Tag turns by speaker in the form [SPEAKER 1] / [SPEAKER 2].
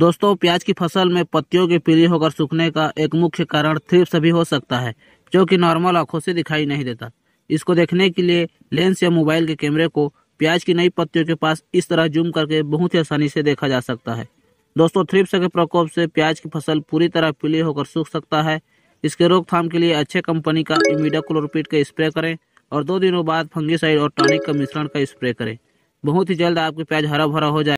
[SPEAKER 1] दोस्तों प्याज की फसल में पत्तियों के पीली होकर सूखने का एक मुख्य कारण थ्रिप्स भी हो सकता है जो कि नॉर्मल आंखों से दिखाई नहीं देता इसको देखने के लिए लेंस या मोबाइल के कैमरे को प्याज की नई पत्तियों के पास इस तरह जूम करके बहुत ही आसानी से देखा जा सकता है दोस्तों थ्रिप्स के प्रकोप से प्याज की फसल पूरी तरह पीली होकर सूख सकता है इसके रोकथाम के लिए अच्छे कंपनी का इमिडा क्लोरपीट का स्प्रे करें और दो दिनों बाद फंगिसाइड और टॉनिक का मिश्रण का स्प्रे करें बहुत ही जल्द आपके प्याज हरा भरा हो जाए